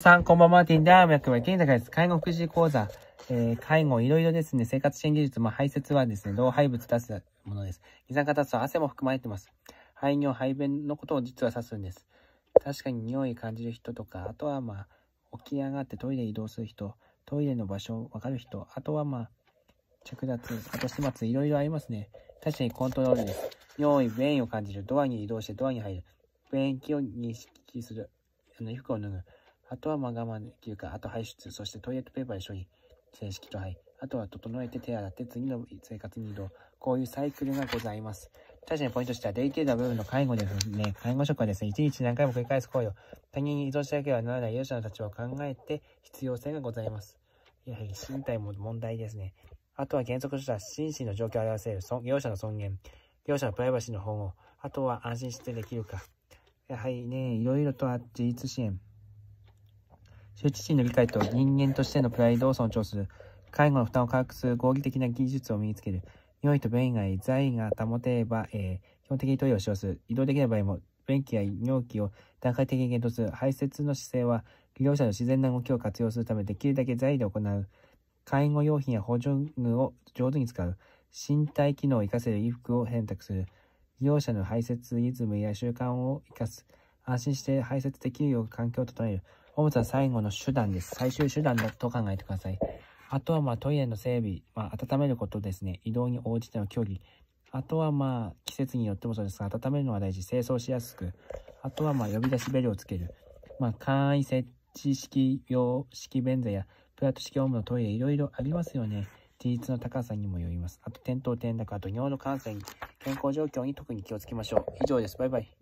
さん、こんばんは、マーティンダー。脈は現在です。介護福祉講座。えー、介護いろいろですね、生活支援技術も排泄はですね、老廃物出すものです。二酸化炭素、汗も含まれてます。排尿、排便のことを実は指すんです。確かに匂い感じる人とか、あとはまあ、起き上がってトイレ移動する人、トイレの場所をわかる人、あとはまあ、着脱、後始末、いろいろありますね。確かにコントロールです。尿意、便意を感じる。ドアに移動してドアに入る。便器を認識する。あの、服を脱ぐ。あとはまあ我慢できるか、あと排出、そしてトイレットペーパーで処理、正式と配、あとは整えて手洗って次の生活に移動。こういうサイクルがございます。確かにポイントとしては、デイケーな部分の介護ですね。介護職はですね、一日何回も繰り返す行為を他人に依存しなければならない容者の立場を考えて必要性がございます。やはり身体も問題ですね。あとは原則としては、心身の状況を表せる、業者の尊厳、業者のプライバシーの保護、あとは安心してできるか。やはりね、いろいろとあって自立支援、周知心の理解と人間としてのプライドを尊重する。介護の負担を軽くする合理的な技術を身につける。良いと便以外、位が保てれば、えー、基本的にトイレを使用する。移動できない場合も、便器や尿器を段階的に検討する。排泄の姿勢は、利用者の自然な動きを活用するため、できるだけ財で行う。介護用品や補助具を上手に使う。身体機能を活かせる衣服を選択する。利用者の排泄リズムや習慣を活かす。安心して排泄できるよう環境を整える。おむつ最後の手段です。最終手段だと考えてください。あとはまあトイレの整備、まあ、温めることですね。移動に応じての距離。あとはまあ季節によってもそうですが、温めるのは大事。清掃しやすく。あとはまあ呼び出しベルをつける。まあ簡易設置式用式便座やプラット式オームのトイレいろいろありますよね。自立の高さにもよります。あと転倒転落、あと尿の感染、健康状況に特に気をつけましょう。以上です。バイバイ。